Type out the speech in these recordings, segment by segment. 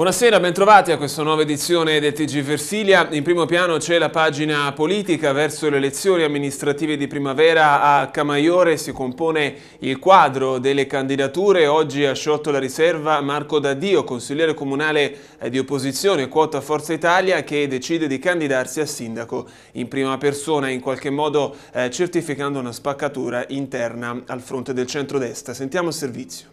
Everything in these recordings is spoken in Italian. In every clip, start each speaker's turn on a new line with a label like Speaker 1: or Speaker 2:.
Speaker 1: Buonasera, bentrovati a questa nuova edizione del TG Versilia. In primo piano c'è la pagina politica verso le elezioni amministrative di primavera a Camaiore. Si compone il quadro delle candidature. Oggi ha sciolto la riserva Marco D'Addio, consigliere comunale eh, di opposizione, quota Forza Italia, che decide di candidarsi a sindaco in prima persona, in qualche modo eh, certificando una spaccatura interna al fronte del centrodestra. Sentiamo il servizio.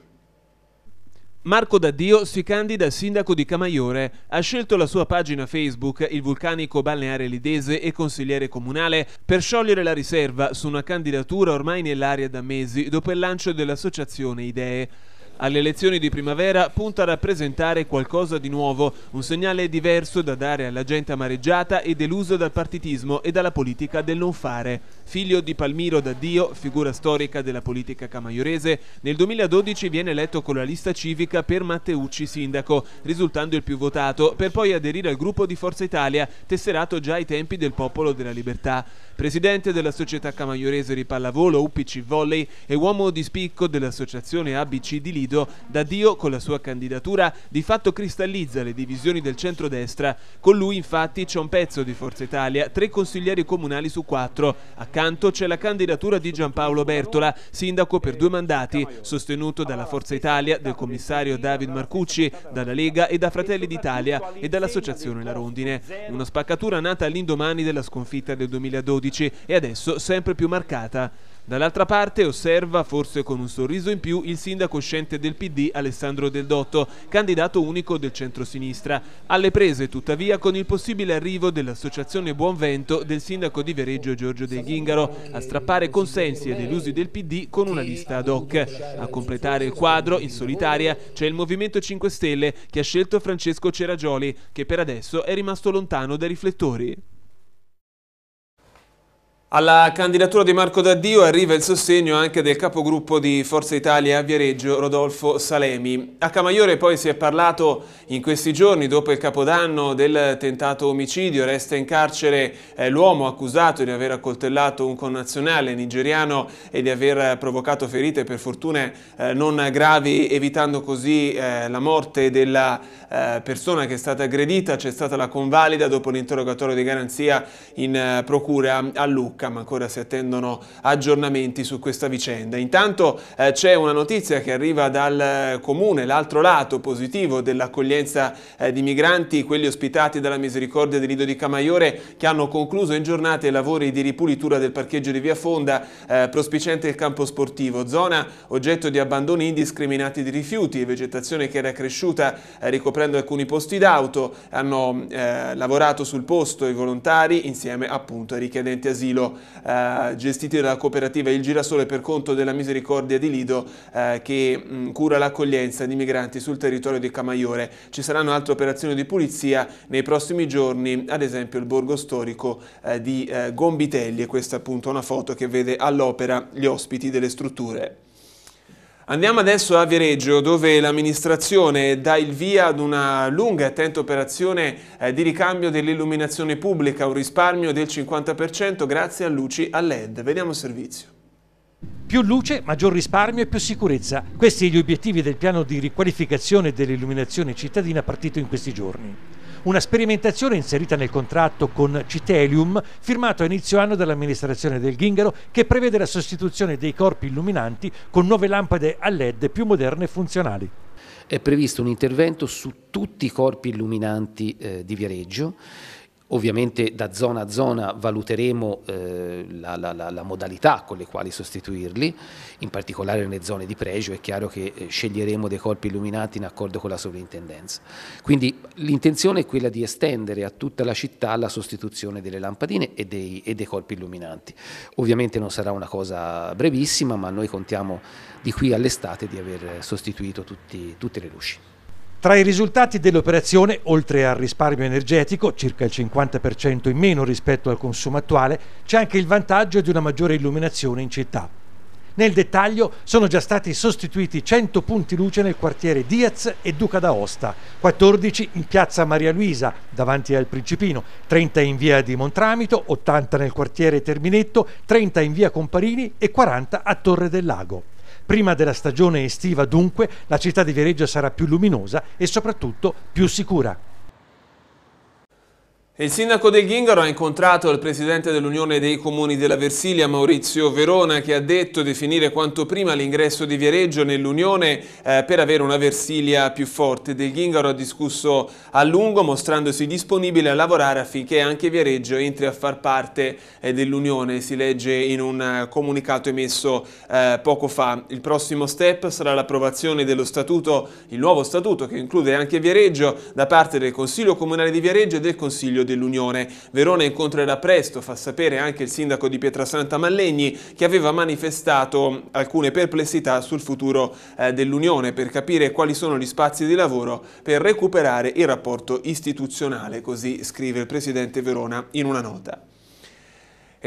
Speaker 1: Marco D'Addio si candida a sindaco di Camaiore. Ha scelto la sua pagina Facebook, il vulcanico balneare lidese e consigliere comunale, per sciogliere la riserva su una candidatura ormai nell'aria da mesi dopo il lancio dell'associazione Idee. Alle elezioni di primavera punta a rappresentare qualcosa di nuovo, un segnale diverso da dare alla gente amareggiata e delusa dal partitismo e dalla politica del non fare. Figlio di Palmiro D'Addio, figura storica della politica camaiorese, nel 2012 viene eletto con la lista civica per Matteucci sindaco, risultando il più votato, per poi aderire al gruppo di Forza Italia, tesserato già ai tempi del Popolo della Libertà. Presidente della società camaiorese di pallavolo UPC Volley e uomo di spicco dell'associazione ABC di Lido, D'Addio con la sua candidatura di fatto cristallizza le divisioni del centrodestra. Con lui infatti c'è un pezzo di Forza Italia, tre consiglieri comunali su quattro, a accanto c'è la candidatura di Giampaolo Bertola, sindaco per due mandati, sostenuto dalla Forza Italia, del commissario David Marcucci, dalla Lega e da Fratelli d'Italia e dall'associazione La Rondine. Una spaccatura nata all'indomani della sconfitta del 2012 e adesso sempre più marcata. Dall'altra parte osserva, forse con un sorriso in più, il sindaco uscente del PD Alessandro Del Dotto, candidato unico del centro-sinistra. Alle prese tuttavia con il possibile arrivo dell'associazione Buon Vento del sindaco di Vereggio Giorgio De Ghingaro a strappare consensi ed elusi del PD con una lista ad hoc. A completare il quadro, in solitaria, c'è il Movimento 5 Stelle che ha scelto Francesco Ceragioli, che per adesso è rimasto lontano dai riflettori. Alla candidatura di Marco D'Addio arriva il sostegno anche del capogruppo di Forza Italia a Viareggio, Rodolfo Salemi. A Camaiore poi si è parlato in questi giorni, dopo il capodanno, del tentato omicidio. Resta in carcere eh, l'uomo accusato di aver accoltellato un connazionale nigeriano e di aver provocato ferite, per fortuna eh, non gravi, evitando così eh, la morte della persona che è stata aggredita. C'è stata la convalida dopo l'interrogatorio di garanzia in procura a Lucca. Lucca, ma ancora si attendono aggiornamenti su questa vicenda. Intanto eh, c'è una notizia che arriva dal eh, comune, l'altro lato positivo dell'accoglienza eh, di migranti, quelli ospitati dalla Misericordia del Lido di Camaiore, che hanno concluso in giornata i lavori di ripulitura del parcheggio di Via Fonda, eh, prospiciente il campo sportivo, zona oggetto di abbandoni indiscriminati di rifiuti vegetazione che era cresciuta eh, ricoprendo alcuni posti d'auto, hanno eh, lavorato sul posto i volontari insieme appunto ai richiedenti asilo eh, gestiti dalla cooperativa Il Girasole per conto della Misericordia di Lido eh, che mh, mm, cura l'accoglienza di migranti sul territorio di Camaiore. Ci saranno altre operazioni di pulizia nei prossimi giorni, ad esempio il borgo storico eh, di eh, Gombitelli e questa appunto è una foto che vede all'opera gli ospiti delle strutture. Andiamo adesso a Viareggio dove l'amministrazione dà il via ad una lunga e attenta operazione eh, di ricambio dell'illuminazione pubblica, un risparmio del 50% grazie a luci a LED. Vediamo il servizio.
Speaker 2: Più luce, maggior risparmio e più sicurezza. Questi sono gli obiettivi del piano di riqualificazione dell'illuminazione cittadina partito in questi giorni. Una sperimentazione inserita nel contratto con Citelium, firmato a inizio anno dall'amministrazione del Ghingaro, che prevede la sostituzione dei corpi illuminanti con nuove lampade a LED più moderne e funzionali. È previsto un intervento su tutti i corpi illuminanti eh, di Viareggio Ovviamente da zona a zona valuteremo eh, la, la, la, modalità con le quali sostituirli, in particolare nelle zone di pregio è chiaro che eh, sceglieremo dei corpi illuminati in accordo con la sovrintendenza. Quindi l'intenzione è quella di estendere a tutta la città la sostituzione delle lampadine e dei, e dei corpi illuminanti. Ovviamente non sarà una cosa brevissima, ma noi contiamo di qui all'estate di aver sostituito tutti, tutte le luci. Tra i risultati dell'operazione, oltre al risparmio energetico, circa il 50% in meno rispetto al consumo attuale, c'è anche il vantaggio di una maggiore illuminazione in città. Nel dettaglio sono già stati sostituiti 100 punti luce nel quartiere Diaz e Duca d'Aosta, 14 in piazza Maria Luisa davanti al Principino, 30 in via di Montramito, 80 nel quartiere Terminetto, 30 in via Comparini e 40 a Torre del Lago. Prima della stagione estiva dunque la città di Viareggio sarà più luminosa e soprattutto più sicura.
Speaker 1: Il sindaco del Ghingaro ha incontrato il presidente dell'Unione dei Comuni della Versilia, Maurizio Verona, che ha detto di finire quanto prima l'ingresso di Viareggio nell'Unione eh, per avere una Versilia più forte. Del Ghingaro ha discusso a lungo mostrandosi disponibile a lavorare affinché anche Viareggio entri a far parte eh, dell'Unione, si legge in un eh, comunicato emesso uh, poco fa. Il prossimo step sarà l'approvazione dello statuto, il nuovo statuto che include anche Viareggio, da parte del Consiglio Comunale di Viareggio e del Consiglio dell'Unione. Verona incontrerà presto, fa sapere anche il sindaco di Pietrasanta Mallegni, che aveva manifestato alcune perplessità sul futuro eh, dell'Unione per capire quali sono gli spazi di lavoro per recuperare il rapporto istituzionale, così scrive il presidente Verona in una nota.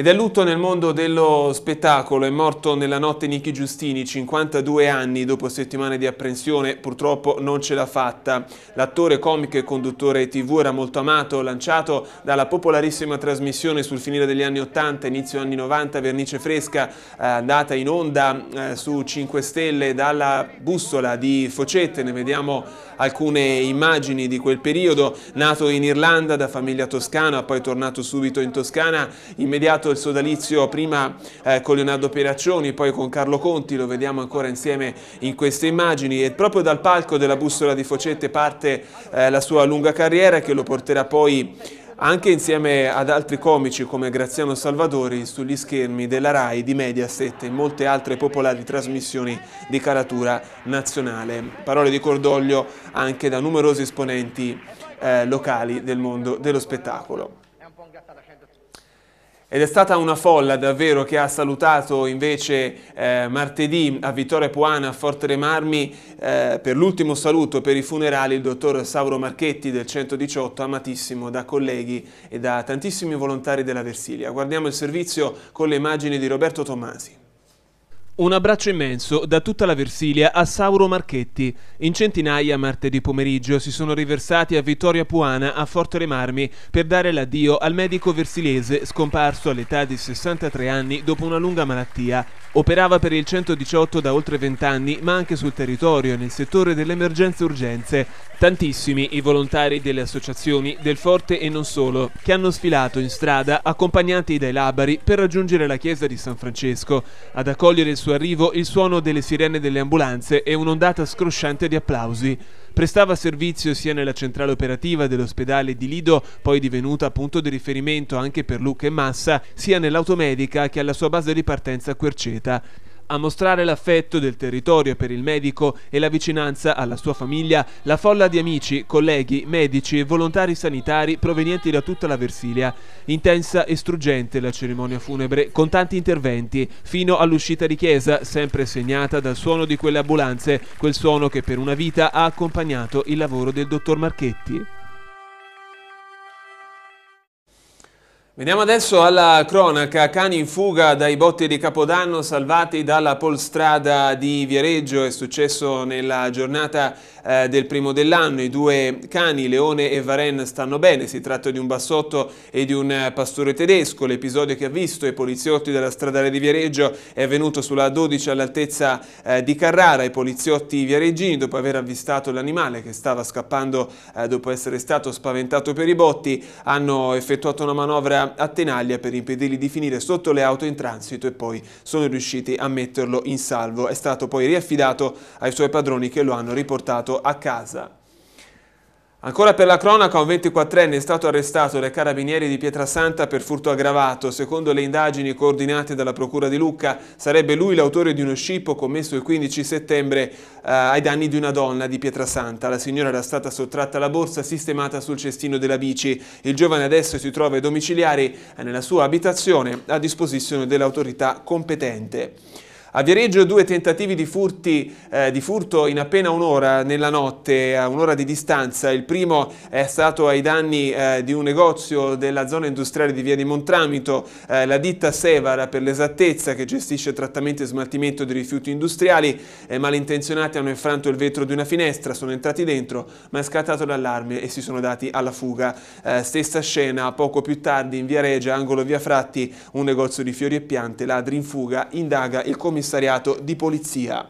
Speaker 1: Ed è lutto nel mondo dello spettacolo, è morto nella notte Nicky Giustini, 52 anni dopo settimane di apprensione, purtroppo non ce l'ha fatta. L'attore comico e conduttore tv era molto amato, lanciato dalla popolarissima trasmissione sul finire degli anni 80, inizio anni 90, Vernice Fresca, eh, andata in onda eh, su 5 Stelle dalla bussola di Focette, ne vediamo alcune immagini di quel periodo, nato in Irlanda da famiglia toscana, poi tornato subito in Toscana, immediato il sodalizio prima eh, con Leonardo Peraccioni, poi con Carlo Conti, lo vediamo ancora insieme in queste immagini e proprio dal palco della bussola di Focette parte eh, la sua lunga carriera che lo porterà poi anche insieme ad altri comici come Graziano Salvadori sugli schermi della RAI, di Mediaset e molte altre popolari trasmissioni di caratura nazionale. Parole di cordoglio anche da numerosi esponenti eh, locali del mondo dello spettacolo. Ed è stata una folla davvero che ha salutato invece eh, martedì a Vittoria Puana a Forte dei Marmi eh, per l'ultimo saluto per i funerali il dottor Sauro Marchetti del 118 amatissimo da colleghi e da tantissimi volontari della Versilia. Guardiamo il servizio con le immagini di Roberto Tommasi. Un abbraccio immenso da tutta la Versilia a Sauro Marchetti. In centinaia martedì pomeriggio si sono riversati a Vittoria Puana a Forte Le Marmi per dare l'addio al medico versilese scomparso all'età di 63 anni dopo una lunga malattia. Operava per il 118 da oltre 20 anni, ma anche sul territorio, nel settore delle emergenze urgenze. Tantissimi i volontari delle associazioni del Forte e non solo, che hanno sfilato in strada accompagnati dai labari per raggiungere la chiesa di San Francesco. Ad accogliere il suo suo arrivo il suono delle sirene delle ambulanze e un'ondata scrosciante di applausi. Prestava servizio sia nella centrale operativa dell'ospedale di Lido, poi divenuta punto di riferimento anche per Luca e Massa, sia nell'automedica che alla sua base di partenza a Querceta. A mostrare l'affetto del territorio per il medico e la vicinanza alla sua famiglia, la folla di amici, colleghi, medici e volontari sanitari provenienti da tutta la Versilia. Intensa e struggente la cerimonia funebre, con tanti interventi, fino all'uscita di chiesa, sempre segnata dal suono di quelle ambulanze, quel suono che per una vita ha accompagnato il lavoro del dottor Marchetti. Veniamo adesso alla cronaca, cani in fuga dai botti di Capodanno salvati dalla polstrada di Viareggio, è successo nella giornata eh, del primo dell'anno, i due cani Leone e Varen stanno bene, si tratta di un bassotto e di un eh, pastore tedesco, l'episodio che ha visto i poliziotti della stradale di Viareggio è avvenuto sulla 12 all'altezza eh, di Carrara, i poliziotti viareggini dopo aver avvistato l'animale che stava scappando eh, dopo essere stato spaventato per i botti hanno effettuato una manovra a, Tenaglia per impedirgli di finire sotto le auto in transito e poi sono riusciti a metterlo in salvo. È stato poi riaffidato ai suoi padroni che lo hanno riportato a casa. Ancora per la cronaca, un 24enne è stato arrestato dai carabinieri di Pietrasanta per furto aggravato. Secondo le indagini coordinate dalla Procura di Lucca, sarebbe lui l'autore di uno scippo commesso il 15 settembre eh, ai danni di una donna di Pietrasanta. La signora era stata sottratta alla borsa sistemata sul cestino della bici. Il giovane adesso si trova ai domiciliari eh, nella sua abitazione a disposizione dell'autorità competente. A Viareggio due tentativi di, furti, eh, di furto in appena un'ora nella notte, a un'ora di distanza. Il primo è stato ai danni eh, di un negozio della zona industriale di Via di Montramito, eh, la ditta Sevara per l'esattezza che gestisce trattamento e smaltimento di rifiuti industriali. Eh, malintenzionati hanno infranto il vetro di una finestra, sono entrati dentro ma è scattato l'allarme e si sono dati alla fuga. Eh, stessa scena poco più tardi in Via angolo Via Fratti, un negozio di fiori e piante, ladri in fuga, indaga il comitato commissariato di polizia.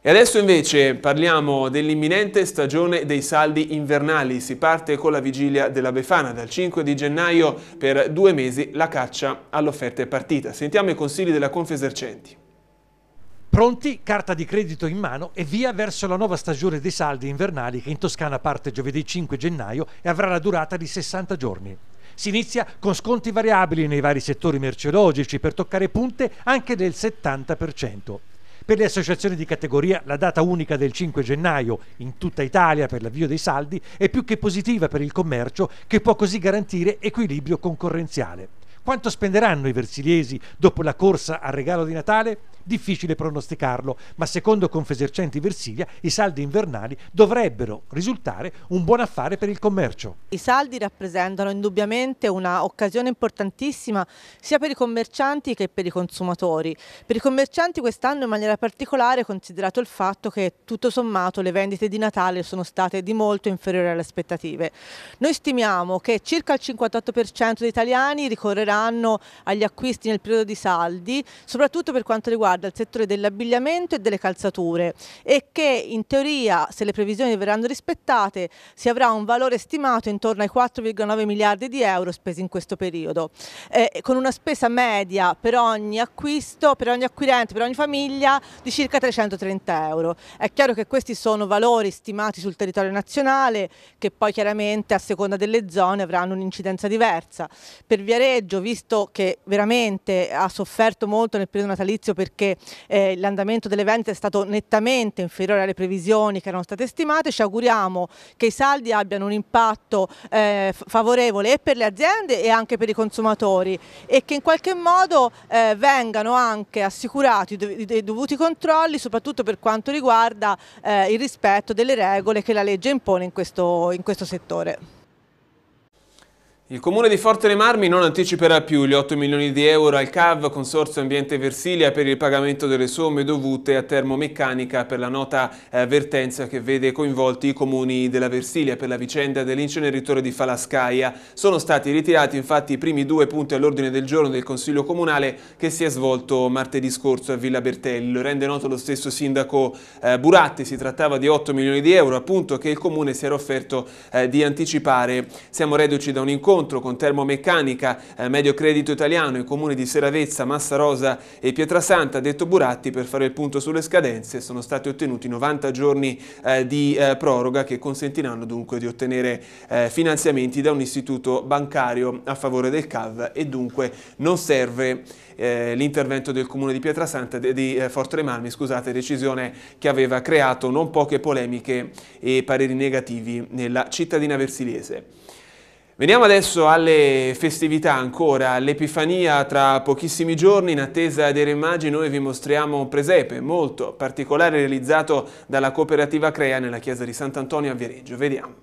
Speaker 1: E adesso invece parliamo dell'imminente stagione dei saldi invernali. Si parte con la vigilia della Befana. Dal 5 di gennaio per due mesi la caccia all'offerta è partita. Sentiamo i consigli della Confesercenti.
Speaker 2: Pronti, carta di credito in mano e via verso la nuova stagione dei saldi invernali che in Toscana parte giovedì 5 gennaio e avrà la durata di 60 giorni. Si inizia con sconti variabili nei vari settori merceologici per toccare punte anche del 70%. Per le associazioni di categoria la data unica del 5 gennaio in tutta Italia per l'avvio dei saldi è più che positiva per il commercio che può così garantire equilibrio concorrenziale. Quanto spenderanno i versiliesi dopo la corsa al regalo di Natale? difficile pronosticarlo, ma secondo Confesercenti Versilia i saldi invernali dovrebbero risultare un buon affare per il commercio.
Speaker 3: I saldi rappresentano indubbiamente un'occasione importantissima sia per i commercianti che per i consumatori. Per i commercianti quest'anno in maniera particolare considerato il fatto che tutto sommato le vendite di Natale sono state di molto inferiori alle aspettative. Noi stimiamo che circa il 58% degli italiani ricorreranno agli acquisti nel periodo di saldi, soprattutto per quanto riguarda riguarda il settore dell'abbigliamento e delle calzature e che in teoria se le previsioni verranno rispettate si avrà un valore stimato intorno ai 4,9 miliardi di euro spesi in questo periodo eh, con una spesa media per ogni acquisto, per ogni acquirente, per ogni famiglia di circa 330 euro. È chiaro che questi sono valori stimati sul territorio nazionale che poi chiaramente a seconda delle zone avranno un'incidenza diversa. Per Viareggio, visto che veramente ha sofferto molto nel periodo natalizio perché perché eh, l'andamento dell'evento è stato nettamente inferiore alle previsioni che erano state stimate. Ci auguriamo che i saldi abbiano un impatto eh, favorevole e per le aziende e anche per i consumatori e che in qualche modo eh, vengano anche assicurati i dovuti controlli, soprattutto per quanto riguarda eh, il rispetto delle regole che la legge impone in questo, in questo settore.
Speaker 1: Il comune di Forte dei Marmi non anticiperà più gli 8 milioni di euro al CAV Consorzio Ambiente Versilia per il pagamento delle somme dovute a termomeccanica per la nota avvertenza che vede coinvolti i comuni della Versilia per la vicenda dell'inceneritore di Falascaia. Sono stati ritirati infatti i primi due punti all'ordine del giorno del Consiglio Comunale che si è svolto martedì scorso a Villa Bertelli. Lo rende noto lo stesso sindaco eh, Buratti, si trattava di 8 milioni di euro appunto che il comune si era offerto eh, di anticipare. Siamo reduci da un incontro incontro con Termomeccanica, eh, Medio Credito Italiano, i comuni di Seravezza, Massa Rosa e Pietrasanta, detto Buratti, per fare il punto sulle scadenze, sono stati ottenuti 90 giorni eh, di eh, proroga che consentiranno dunque di ottenere eh, finanziamenti da un istituto bancario a favore del CAV e dunque non serve eh, l'intervento del comune di Pietrasanta, di eh, Forte Malmi, scusate, decisione che aveva creato non poche polemiche e pareri negativi nella cittadina versiliese. Veniamo adesso alle festività ancora, all'Epifania tra pochissimi giorni in attesa dei remagi noi vi mostriamo un presepe molto particolare realizzato dalla cooperativa Crea nella chiesa di Sant'Antonio a Viareggio. Vediamo.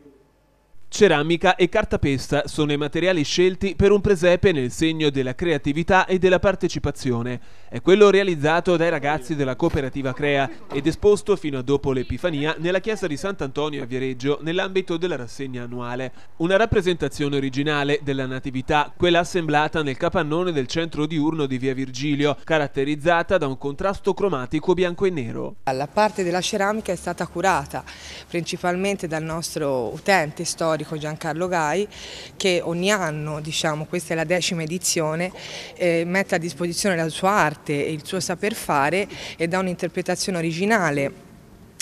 Speaker 1: Ceramica e cartapesta sono i materiali scelti per un presepe nel segno della creatività e della partecipazione. È quello realizzato dai ragazzi della cooperativa Crea ed esposto fino a dopo l'Epifania nella chiesa di Sant'Antonio a Viareggio nell'ambito della rassegna annuale. Una rappresentazione originale della Natività, quella assemblata nel capannone del centro diurno di Via Virgilio, caratterizzata da un contrasto cromatico bianco e nero.
Speaker 3: La parte della ceramica è stata curata principalmente dal nostro utente storico storico Giancarlo Gai che ogni anno, diciamo, questa è la decima edizione, eh, mette a disposizione la sua arte e il suo saper fare e dà un'interpretazione originale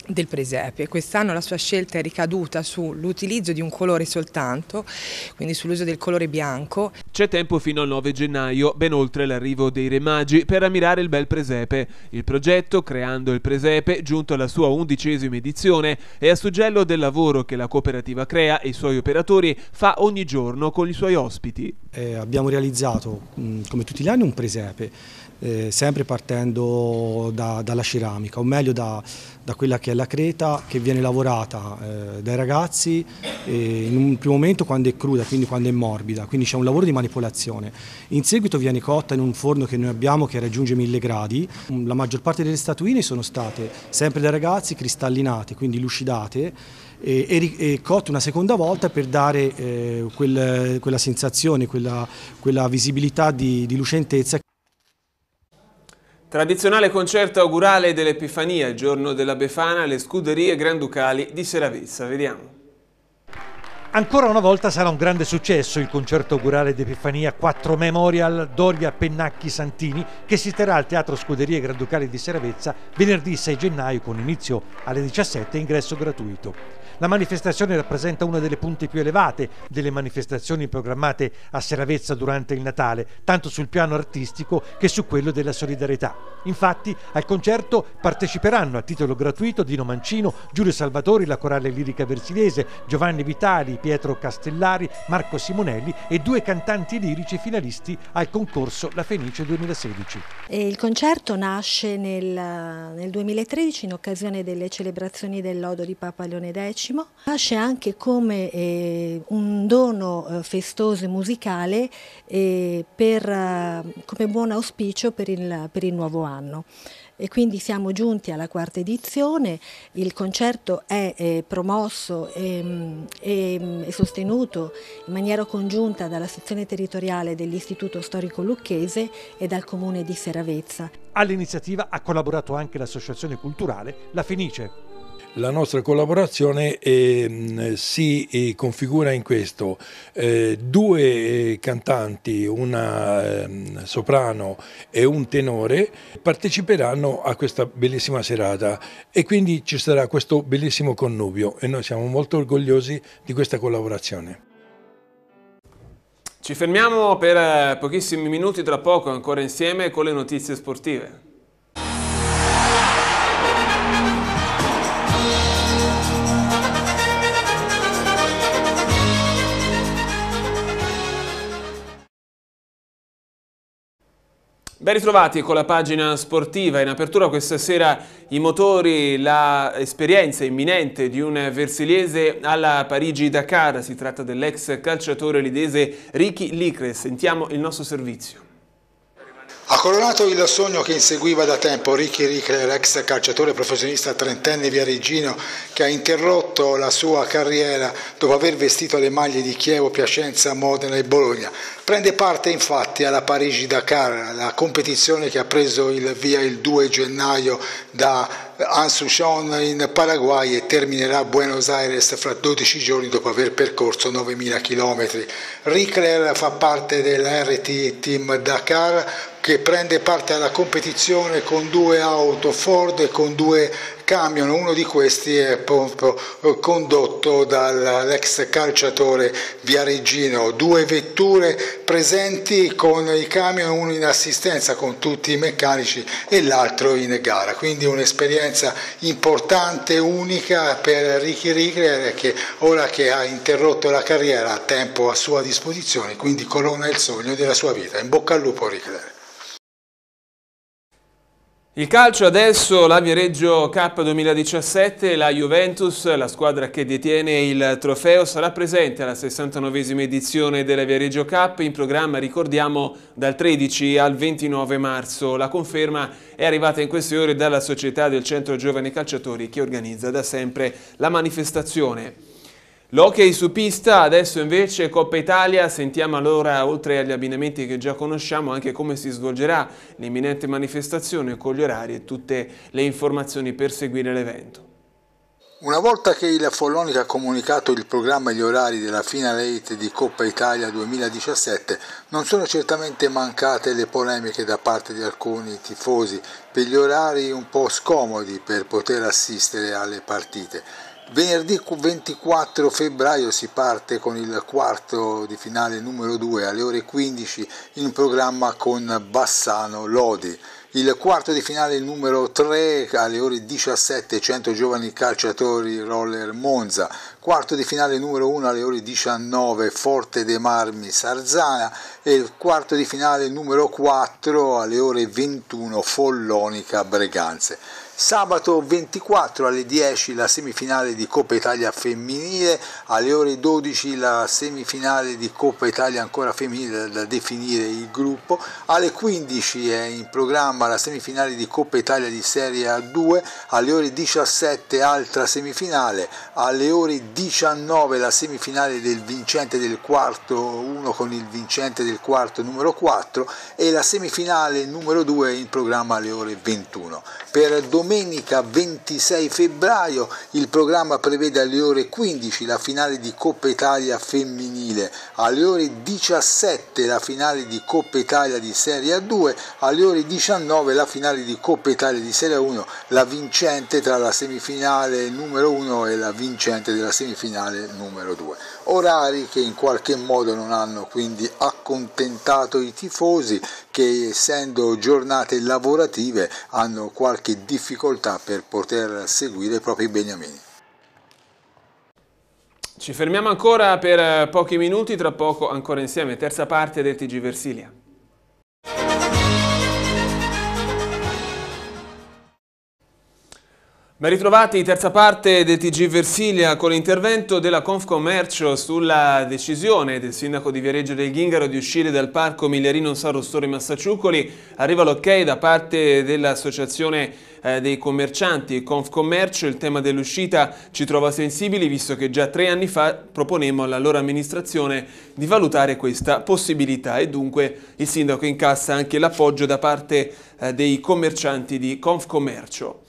Speaker 3: del presepe. Quest'anno la sua scelta è ricaduta sull'utilizzo di un colore soltanto, quindi sull'uso del colore bianco.
Speaker 1: C'è tempo fino al 9 gennaio, ben oltre l'arrivo dei Re Magi, per ammirare il bel presepe. Il progetto, creando il presepe, giunto alla sua undicesima edizione, è a suggello del lavoro che la cooperativa Crea e i suoi operatori fa ogni giorno con i suoi ospiti.
Speaker 2: Eh, abbiamo realizzato, mm, come tutti gli anni, un presepe eh, sempre partendo da, dalla ceramica, o meglio da, da, quella che è la creta che viene lavorata eh, dai ragazzi eh, in un primo momento quando è cruda, quindi quando è morbida, quindi c'è un lavoro di manipolazione. In seguito viene cotta in un forno che noi abbiamo che raggiunge mille gradi, la maggior parte delle statuine sono state sempre dai ragazzi cristallinate, quindi lucidate e, e, cotte una seconda volta per dare eh, quel, quella sensazione, quella, quella visibilità di, di lucentezza
Speaker 1: Tradizionale concerto augurale dell'Epifania, giorno della Befana, alle scuderie granducali di Seravezza. Vediamo.
Speaker 2: Ancora una volta sarà un grande successo il concerto augurale d'Epifania 4 Memorial Doria Pennacchi Santini che si terrà al Teatro Scuderie Granducali di Seravezza venerdì 6 gennaio con inizio alle 17 e ingresso gratuito. La manifestazione rappresenta una delle punte più elevate delle manifestazioni programmate a Seravezza durante il Natale, tanto sul piano artistico che su quello della solidarietà. Infatti al concerto parteciperanno a titolo gratuito Dino Mancino, Giulio Salvatori, la corale lirica Versilese, Giovanni Vitali, Pietro Castellari, Marco Simonelli e due cantanti lirici finalisti al concorso La Fenice 2016.
Speaker 3: il concerto nasce nel, nel 2013 in occasione delle celebrazioni dell'Odo di Papa Leone X X. Nasce anche come eh, un dono eh, festoso e musicale eh, per, eh, come buon auspicio per il, per il nuovo anno e quindi siamo giunti alla quarta edizione, il concerto è eh, promosso e, ehm, e, ehm, e, sostenuto in maniera congiunta dalla sezione territoriale dell'Istituto Storico Lucchese e dal Comune di Seravezza.
Speaker 2: All'iniziativa ha collaborato anche l'associazione culturale La Fenice la nostra collaborazione mm, eh, si configura in questo. Eh, due eh, cantanti, una eh, soprano e un tenore, parteciperanno a questa bellissima serata e quindi ci sarà questo bellissimo connubio e noi siamo molto orgogliosi di questa collaborazione.
Speaker 1: Ci fermiamo per eh, pochissimi minuti, tra poco ancora insieme con le notizie sportive. Ben ritrovati con la pagina sportiva. In apertura questa sera i motori, l'esperienza imminente di un versiliese alla Parigi-Dakar. Si tratta dell'ex calciatore lidese Ricky Licre. Sentiamo il nostro servizio.
Speaker 4: Ha coronato il sogno che inseguiva da tempo Ricky Rickler, l'ex calciatore professionista trentenne via Regino, che ha interrotto la sua carriera dopo aver vestito le maglie di Chievo, Piacenza, Modena e Bologna. Prende parte infatti alla Parigi-Dakar, la competizione che ha preso il via il 2 gennaio da Ansuchon in Paraguay e terminerà a Buenos Aires fra 12 giorni dopo aver percorso 9.000 km. Rickler fa parte dell'RT Team Dakar che prende parte alla competizione con due auto Ford e con due cambiano, uno di questi è eh, condotto dall'ex calciatore viareggino, due vetture presenti con i camion, uno in assistenza con tutti i meccanici e l'altro in gara, quindi un'esperienza importante, unica per Ricky Rigler che ora che ha interrotto la carriera ha tempo a sua disposizione, quindi corona il sogno della sua vita. In bocca al lupo Rigler.
Speaker 1: Il calcio adesso, la Viareggio Cup 2017, la Juventus, la squadra che detiene il trofeo, sarà presente alla 69esima edizione della Viareggio Cup, in programma ricordiamo dal 13 al 29 marzo. La conferma è arrivata in queste ore dalla società del Centro Giovani Calciatori che organizza da sempre la manifestazione. L'hockey su pista, adesso invece Coppa Italia, sentiamo allora oltre agli abbinamenti che già conosciamo anche come si svolgerà l'imminente manifestazione con gli orari e tutte le informazioni per seguire l'evento.
Speaker 4: Una volta che il Follonica ha comunicato il programma e gli orari della finale 8 di Coppa Italia 2017, non sono certamente mancate le polemiche da parte di alcuni tifosi per gli orari un po' scomodi per poter assistere alle partite. Venerdì 24 febbraio si parte con il quarto di finale numero 2 alle ore 15 in programma con Bassano Lodi. Il quarto di finale numero 3 alle ore 17 100 giovani calciatori roller Monza. Quarto di finale numero 1 alle ore 19 Forte dei Marmi Sarzana e il quarto di finale numero 4 alle ore 21 Follonica Breganze. Sabato 24 alle 10 la semifinale di Coppa Italia femminile, alle ore 12 la semifinale di Coppa Italia ancora femminile da definire il gruppo, alle 15 è in programma la semifinale di Coppa Italia di Serie A2, alle ore 17 altra semifinale, alle ore 19 la semifinale del vincente del quarto 1 con il vincente del quarto numero 4 e la semifinale numero 2 in programma alle ore 21. Per dom- Domenica 26 febbraio il programma prevede alle ore 15 la finale di Coppa Italia femminile, alle ore 17 la finale di Coppa Italia di Serie A2, alle ore 19 la finale di Coppa Italia di Serie A1, la vincente tra la semifinale numero 1 e la vincente della semifinale numero 2 orari che in qualche modo non hanno quindi accontentato i tifosi che essendo giornate lavorative hanno qualche difficoltà per poter seguire i propri beniamini.
Speaker 1: Ci fermiamo ancora per eh, pochi minuti, tra poco ancora insieme, terza parte del TG Versilia. Ben ritrovati, terza parte del TG Versilia con l'intervento della Confcommercio sulla decisione del sindaco di Viareggio del Ghingaro di uscire dal parco Migliarino San Rostore Massaciucoli. Arriva l'ok da parte dell'associazione eh, dei commercianti Confcommercio. Il tema dell'uscita ci trova sensibili visto che già tre anni fa proponemmo loro amministrazione di valutare questa possibilità e dunque il sindaco incassa anche l'appoggio da parte eh, dei commercianti di Confcommercio.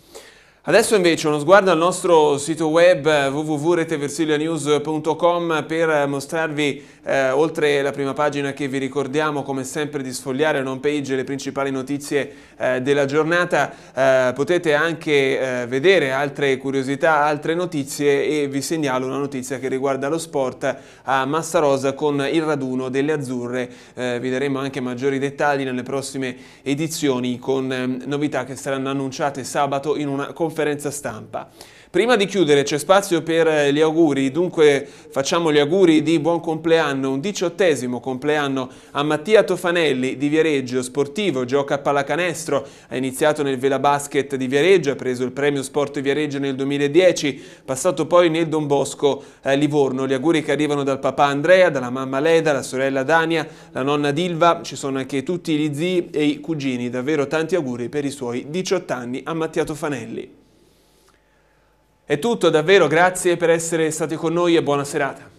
Speaker 1: Adesso invece uno sguardo al nostro sito web eh, www.reteversilianews.com per eh, mostrarvi, eh, oltre la prima pagina che vi ricordiamo come sempre di sfogliare non page le principali notizie eh, della giornata, eh, potete anche eh, vedere altre curiosità, altre notizie e vi segnalo una notizia che riguarda lo sport a Massa Rosa con il raduno delle azzurre, vi daremo anche maggiori dettagli nelle prossime edizioni con ehm, novità che saranno annunciate sabato in una conferenza conferenza stampa. Prima di chiudere c'è spazio per eh, gli auguri, dunque facciamo gli auguri di buon compleanno, un diciottesimo compleanno a Mattia Tofanelli di Viareggio, sportivo, gioca a pallacanestro, ha iniziato nel Vela Basket di Viareggio, ha preso il premio Sport Viareggio nel 2010, passato poi nel Don Bosco eh, Livorno. Gli auguri che arrivano dal papà Andrea, dalla mamma Leda, la sorella Dania, la nonna Dilva, ci sono anche tutti gli zii e i cugini, davvero tanti auguri per i suoi 18 anni a Mattia Tofanelli. È tutto davvero, grazie per essere stati con noi e buona serata.